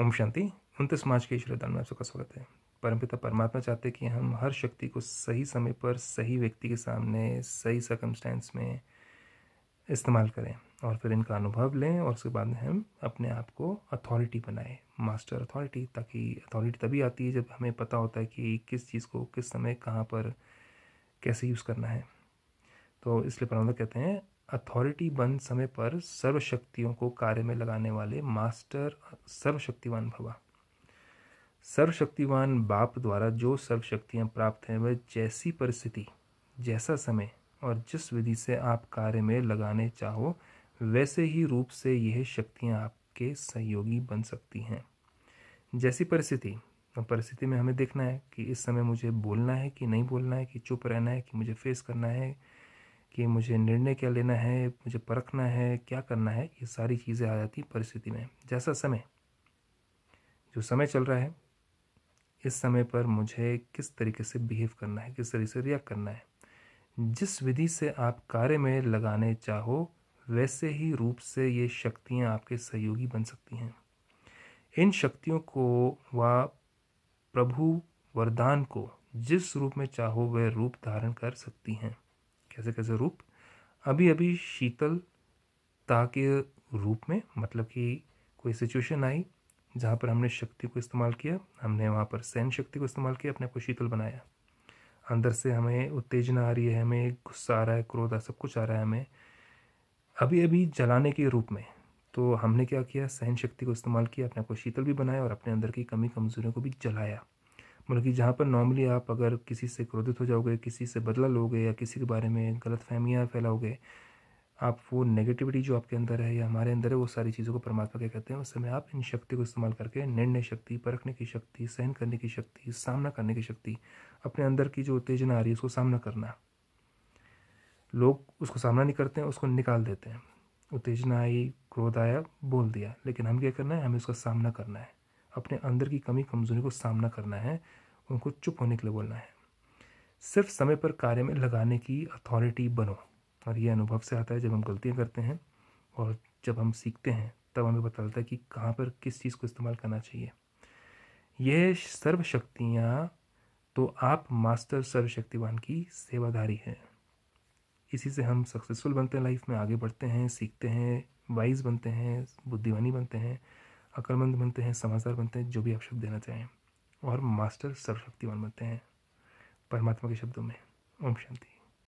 ओम शांति उनतीस मार्च के ईश्वरदान में आप सबका स्वागत है परमपिता परमात्मा चाहते हैं कि हम हर शक्ति को सही समय पर सही व्यक्ति के सामने सही सर्कमस्टेंस में इस्तेमाल करें और फिर इनका अनुभव लें और उसके बाद में हम अपने आप को अथॉरिटी बनाएं मास्टर अथॉरिटी ताकि अथॉरिटी तभी आती है जब हमें पता होता है कि किस चीज़ को किस समय कहाँ पर कैसे यूज़ करना है तो इसलिए परमात्मा कहते हैं अथॉरिटी बन समय पर सर्वशक्तियों को कार्य में लगाने वाले मास्टर सर्वशक्तिवान भवा सर्वशक्तिवान बाप द्वारा जो सर्वशक्तियाँ प्राप्त हैं वह जैसी परिस्थिति जैसा समय और जिस विधि से आप कार्य में लगाने चाहो वैसे ही रूप से यह शक्तियाँ आपके सहयोगी बन सकती हैं जैसी परिस्थिति परिस्थिति में हमें देखना है कि इस समय मुझे बोलना है कि नहीं बोलना है कि चुप रहना है कि मुझे फेस करना है कि मुझे निर्णय क्या लेना है मुझे परखना है क्या करना है ये सारी चीज़ें आ जाती परिस्थिति में जैसा समय जो समय चल रहा है इस समय पर मुझे किस तरीके से बिहेव करना है किस तरीके से रिएक्ट करना है जिस विधि से आप कार्य में लगाने चाहो वैसे ही रूप से ये शक्तियाँ आपके सहयोगी बन सकती हैं इन शक्तियों को व प्रभु वरदान को जिस रूप में चाहो वह रूप धारण कर सकती हैं कैसे कैसे रूप अभी अभी शीतलता के रूप में मतलब कि कोई सिचुएशन आई जहाँ पर हमने शक्ति को इस्तेमाल किया हमने वहाँ पर सैन शक्ति को इस्तेमाल किया अपने को शीतल बनाया अंदर से हमें उत्तेजना आ रही है हमें गुस्सा आ रहा है क्रोध आ सब कुछ आ रहा है हमें अभी अभी जलाने के रूप में तो हमने क्या किया सहन शक्ति को इस्तेमाल किया अपने को शीतल भी बनाया और अपने अंदर की कमी कमजोरियों को भी जलाया मतलब कि जहाँ पर नॉर्मली आप अगर किसी से क्रोधित हो जाओगे किसी से बदला लोगे या किसी के बारे में गलत फहमियाँ फैलाओगे आप वो नेगेटिविटी जो आपके अंदर है या हमारे अंदर है वो सारी चीज़ों को परमात्मा क्या कहते हैं उस समय आप इन शक्ति को इस्तेमाल करके निर्णय शक्ति परखने की शक्ति सहन करने की शक्ति सामना करने की शक्ति अपने अंदर की जो उत्तेजना आ रही है उसको सामना करना लोग उसको सामना नहीं करते हैं उसको निकाल देते हैं उत्तेजना आई क्रोध आया बोल दिया लेकिन हम क्या करना है हमें उसका सामना करना है अपने अंदर की कमी कमजोरी को सामना करना है उनको चुप होने के लिए बोलना है सिर्फ समय पर कार्य में लगाने की अथॉरिटी बनो और ये अनुभव से आता है जब हम गलतियाँ करते हैं और जब हम सीखते हैं तब हमें पता चलता है कि कहाँ पर किस चीज़ को इस्तेमाल करना चाहिए यह सर्वशक्तियाँ तो आप मास्टर सर्वशक्तिवान की सेवाधारी हैं इसी से हम सक्सेसफुल बनते हैं लाइफ में आगे बढ़ते हैं सीखते हैं वाइज बनते हैं बुद्धिमानी बनते हैं अकलमंद बनते हैं समझदार बनते हैं जो भी आप शब्द देना चाहें और मास्टर सर्वशक्तिमान बनते हैं परमात्मा के शब्दों में ओम शांति